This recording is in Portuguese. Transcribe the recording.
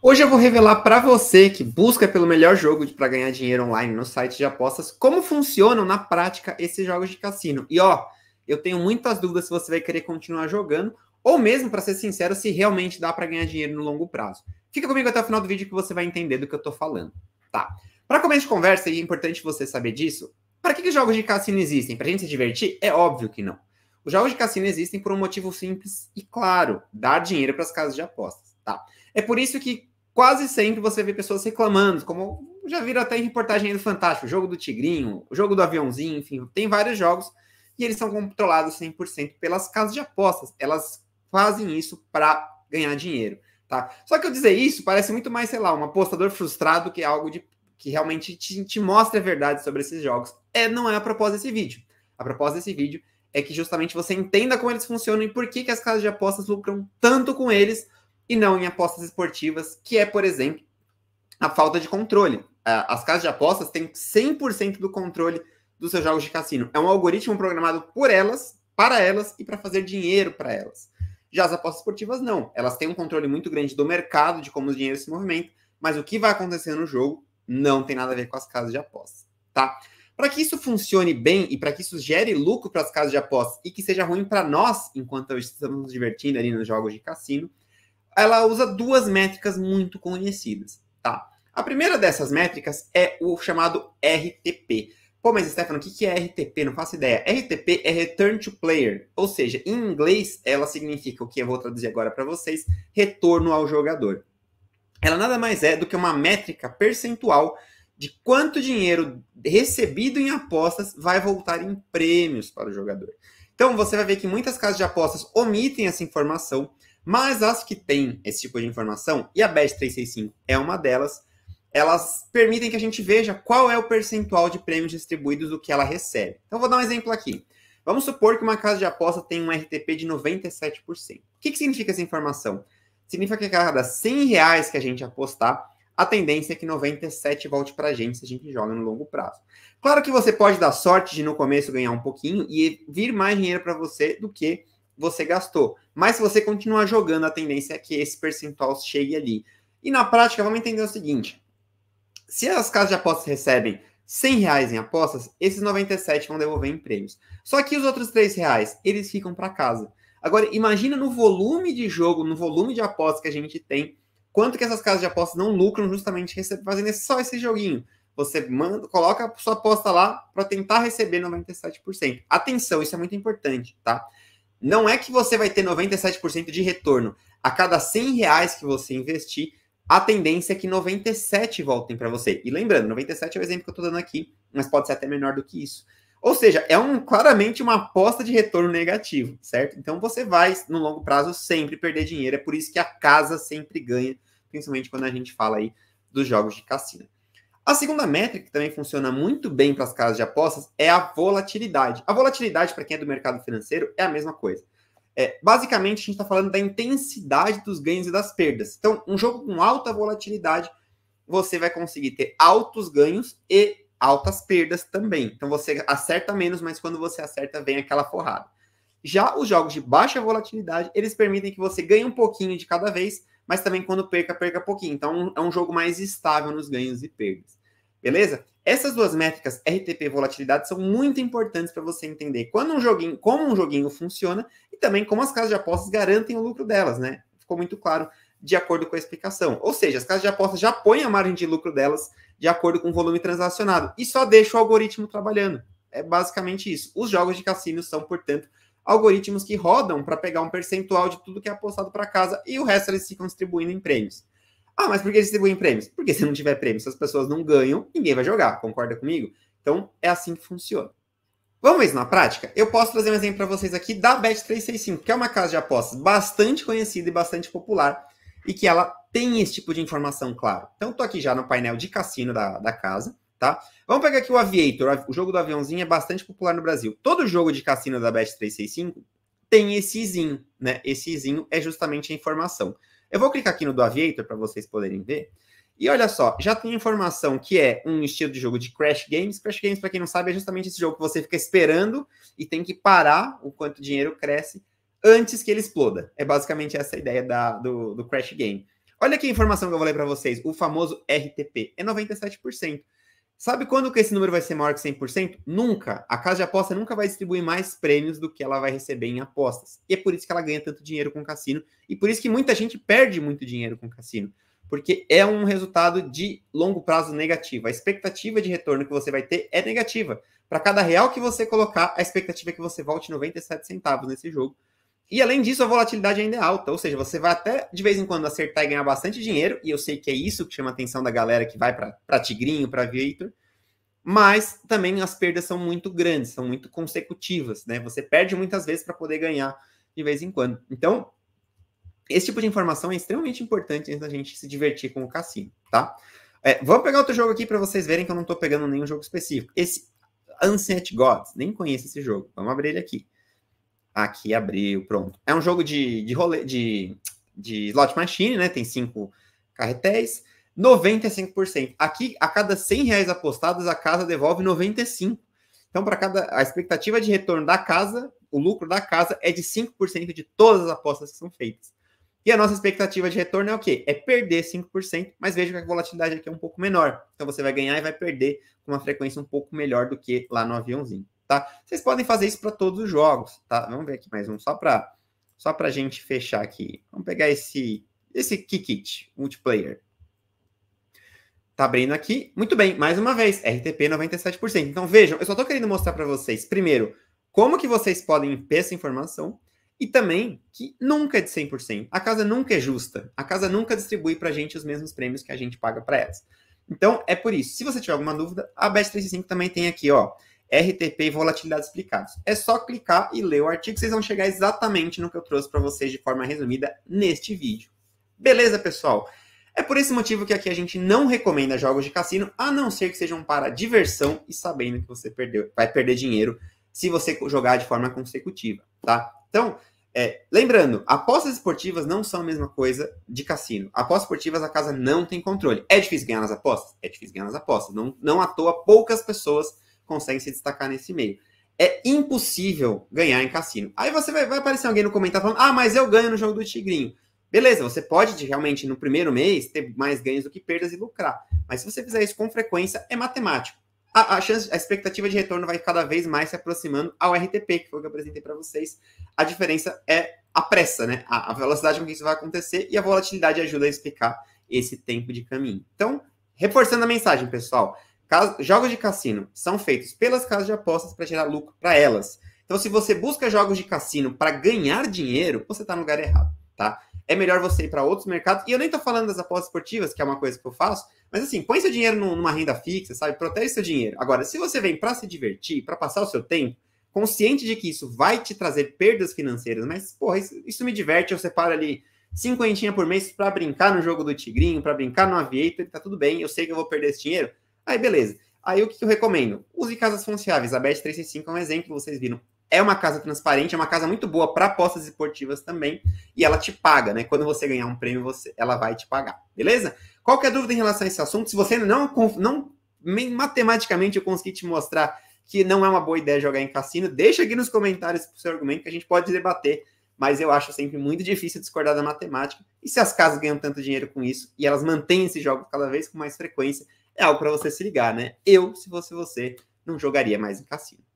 Hoje eu vou revelar para você que busca pelo melhor jogo para ganhar dinheiro online no site de apostas, como funcionam na prática esses jogos de cassino. E ó, eu tenho muitas dúvidas se você vai querer continuar jogando ou mesmo, para ser sincero, se realmente dá para ganhar dinheiro no longo prazo. Fica comigo até o final do vídeo que você vai entender do que eu tô falando, tá? Para começo de conversa, e é importante você saber disso, para que, que jogos de cassino existem? Para gente se divertir? É óbvio que não. Os jogos de cassino existem por um motivo simples e claro, dar dinheiro para as casas de apostas, tá? É por isso que quase sempre você vê pessoas reclamando, como já viram até em reportagem do Fantástico, jogo do Tigrinho, jogo do aviãozinho, enfim, tem vários jogos e eles são controlados 100% pelas casas de apostas. Elas fazem isso para ganhar dinheiro, tá? Só que eu dizer isso parece muito mais, sei lá, um apostador frustrado que é algo de, que realmente te, te mostra a verdade sobre esses jogos. É, não é a proposta desse vídeo. A proposta desse vídeo é que justamente você entenda como eles funcionam e por que, que as casas de apostas lucram tanto com eles, e não em apostas esportivas, que é, por exemplo, a falta de controle. As casas de apostas têm 100% do controle dos seus jogos de cassino. É um algoritmo programado por elas, para elas e para fazer dinheiro para elas. Já as apostas esportivas não. Elas têm um controle muito grande do mercado, de como o dinheiro se movimenta, mas o que vai acontecer no jogo não tem nada a ver com as casas de apostas, tá? Para que isso funcione bem e para que isso gere lucro para as casas de apostas e que seja ruim para nós, enquanto estamos nos divertindo ali nos jogos de cassino, ela usa duas métricas muito conhecidas, tá? A primeira dessas métricas é o chamado RTP. Pô, mas Stefano, o que é RTP? Não faço ideia. RTP é Return to Player, ou seja, em inglês ela significa o que eu vou traduzir agora para vocês, retorno ao jogador. Ela nada mais é do que uma métrica percentual de quanto dinheiro recebido em apostas vai voltar em prêmios para o jogador. Então você vai ver que muitas casas de apostas omitem essa informação mas as que têm esse tipo de informação, e a BET365 é uma delas, elas permitem que a gente veja qual é o percentual de prêmios distribuídos do que ela recebe. Então, vou dar um exemplo aqui. Vamos supor que uma casa de aposta tem um RTP de 97%. O que, que significa essa informação? Significa que a cada 100 reais que a gente apostar, a tendência é que 97 volte para a gente se a gente joga no longo prazo. Claro que você pode dar sorte de no começo ganhar um pouquinho e vir mais dinheiro para você do que você gastou. Mas se você continuar jogando, a tendência é que esse percentual chegue ali. E na prática, vamos entender o seguinte: se as casas de apostas recebem 100 reais em apostas, esses 97 vão devolver em prêmios. Só que os outros 3 reais, eles ficam para casa. Agora, imagina no volume de jogo, no volume de apostas que a gente tem, quanto que essas casas de apostas não lucram justamente fazendo só esse joguinho. Você manda, coloca a sua aposta lá para tentar receber 97%. Atenção, isso é muito importante, tá? Não é que você vai ter 97% de retorno. A cada 100 reais que você investir, a tendência é que 97 voltem para você. E lembrando, 97 é o exemplo que eu estou dando aqui, mas pode ser até menor do que isso. Ou seja, é um, claramente uma aposta de retorno negativo, certo? Então você vai, no longo prazo, sempre perder dinheiro. É por isso que a casa sempre ganha, principalmente quando a gente fala aí dos jogos de cassino. A segunda métrica, que também funciona muito bem para as casas de apostas, é a volatilidade. A volatilidade, para quem é do mercado financeiro, é a mesma coisa. É, basicamente, a gente está falando da intensidade dos ganhos e das perdas. Então, um jogo com alta volatilidade, você vai conseguir ter altos ganhos e altas perdas também. Então, você acerta menos, mas quando você acerta, vem aquela forrada. Já os jogos de baixa volatilidade, eles permitem que você ganhe um pouquinho de cada vez, mas também quando perca, perca pouquinho. Então, é um jogo mais estável nos ganhos e perdas. Beleza? Essas duas métricas, RTP e volatilidade, são muito importantes para você entender quando um joguinho, como um joguinho funciona e também como as casas de apostas garantem o lucro delas, né? Ficou muito claro de acordo com a explicação. Ou seja, as casas de apostas já põem a margem de lucro delas de acordo com o volume transacionado e só deixa o algoritmo trabalhando. É basicamente isso. Os jogos de cassino são, portanto, algoritmos que rodam para pegar um percentual de tudo que é apostado para casa e o resto eles ficam distribuindo em prêmios. Ah, mas por que distribuem prêmios? Porque se não tiver prêmio, se as pessoas não ganham, ninguém vai jogar, concorda comigo? Então, é assim que funciona. Vamos isso na prática? Eu posso trazer um exemplo para vocês aqui da Bet365, que é uma casa de apostas bastante conhecida e bastante popular, e que ela tem esse tipo de informação, claro. Então, estou aqui já no painel de cassino da, da casa, tá? Vamos pegar aqui o Aviator. O jogo do aviãozinho é bastante popular no Brasil. Todo jogo de cassino da Bet365 tem esse izinho, né? Esse izinho é justamente a informação. Eu vou clicar aqui no do Aviator para vocês poderem ver. E olha só, já tem informação que é um estilo de jogo de Crash Games. Crash Games, para quem não sabe, é justamente esse jogo que você fica esperando e tem que parar o quanto o dinheiro cresce antes que ele exploda. É basicamente essa a ideia da, do, do Crash Game. Olha que informação que eu vou ler para vocês. O famoso RTP é 97%. Sabe quando que esse número vai ser maior que 100%? Nunca. A casa de aposta nunca vai distribuir mais prêmios do que ela vai receber em apostas. E é por isso que ela ganha tanto dinheiro com o cassino e por isso que muita gente perde muito dinheiro com o cassino, porque é um resultado de longo prazo negativo. A expectativa de retorno que você vai ter é negativa. Para cada real que você colocar, a expectativa é que você volte 97 centavos nesse jogo, e além disso, a volatilidade ainda é alta, ou seja, você vai até de vez em quando acertar e ganhar bastante dinheiro, e eu sei que é isso que chama a atenção da galera que vai para Tigrinho, para Victor, mas também as perdas são muito grandes, são muito consecutivas, né? Você perde muitas vezes para poder ganhar de vez em quando. Então, esse tipo de informação é extremamente importante antes da gente se divertir com o cassino, tá? É, vou pegar outro jogo aqui para vocês verem que eu não estou pegando nenhum jogo específico. Esse Ancient Gods, nem conheço esse jogo. Vamos abrir ele aqui. Aqui abriu, pronto. É um jogo de, de, rolê, de, de slot machine, né? Tem cinco carretéis. 95%. Aqui, a cada 100 reais apostados, a casa devolve 95. Então, para cada a expectativa de retorno da casa, o lucro da casa é de 5% de todas as apostas que são feitas. E a nossa expectativa de retorno é o quê? É perder 5%, mas veja que a volatilidade aqui é um pouco menor. Então você vai ganhar e vai perder com uma frequência um pouco melhor do que lá no aviãozinho tá? Vocês podem fazer isso para todos os jogos, tá? Vamos ver aqui mais um só para só para gente fechar aqui. Vamos pegar esse esse Kikit multiplayer. Tá abrindo aqui. Muito bem, mais uma vez, RTP 97%. Então vejam, eu só estou querendo mostrar para vocês, primeiro, como que vocês podem ver essa informação e também que nunca é de 100%. A casa nunca é justa. A casa nunca distribui para a gente os mesmos prêmios que a gente paga para elas. Então, é por isso. Se você tiver alguma dúvida, a bet 35 também tem aqui, ó. RTP e volatilidade explicados. É só clicar e ler o artigo, vocês vão chegar exatamente no que eu trouxe para vocês de forma resumida neste vídeo. Beleza, pessoal? É por esse motivo que aqui a gente não recomenda jogos de cassino, a não ser que sejam para diversão e sabendo que você perdeu, vai perder dinheiro se você jogar de forma consecutiva, tá? Então, é, lembrando, apostas esportivas não são a mesma coisa de cassino. Apostas esportivas a casa não tem controle. É difícil ganhar nas apostas? É difícil ganhar nas apostas. Não, não à toa poucas pessoas conseguem se destacar nesse meio. É impossível ganhar em cassino. Aí você vai, vai aparecer alguém no comentário falando: ah, mas eu ganho no jogo do Tigrinho. Beleza, você pode realmente no primeiro mês ter mais ganhos do que perdas e lucrar. Mas se você fizer isso com frequência, é matemático. A, a, chance, a expectativa de retorno vai cada vez mais se aproximando ao RTP, que foi o que eu apresentei para vocês. A diferença é a pressa, né? A, a velocidade com que isso vai acontecer e a volatilidade ajuda a explicar esse tempo de caminho. Então, reforçando a mensagem, pessoal, jogos de cassino são feitos pelas casas de apostas para gerar lucro para elas. Então, se você busca jogos de cassino para ganhar dinheiro, você está no lugar errado, tá? É melhor você ir para outros mercados. E eu nem estou falando das apostas esportivas, que é uma coisa que eu faço, mas assim, põe seu dinheiro numa renda fixa, sabe? Protege seu dinheiro. Agora, se você vem para se divertir, para passar o seu tempo, consciente de que isso vai te trazer perdas financeiras, mas, porra, isso, isso me diverte, eu separo ali cinquentinha por mês para brincar no jogo do Tigrinho, para brincar no Aviator, tá tudo bem, eu sei que eu vou perder esse dinheiro, Aí, beleza. Aí, o que eu recomendo? Use casas funcionáveis. A Bet365 é um exemplo, vocês viram. É uma casa transparente, é uma casa muito boa para apostas esportivas também. E ela te paga, né? Quando você ganhar um prêmio, você, ela vai te pagar. Beleza? Qualquer é dúvida em relação a esse assunto, se você não, não matematicamente eu consegui te mostrar que não é uma boa ideia jogar em cassino, deixa aqui nos comentários o seu argumento que a gente pode debater. Mas eu acho sempre muito difícil discordar da matemática. E se as casas ganham tanto dinheiro com isso e elas mantêm esse jogo cada vez com mais frequência, é algo para você se ligar, né? Eu, se fosse você, não jogaria mais em cassino.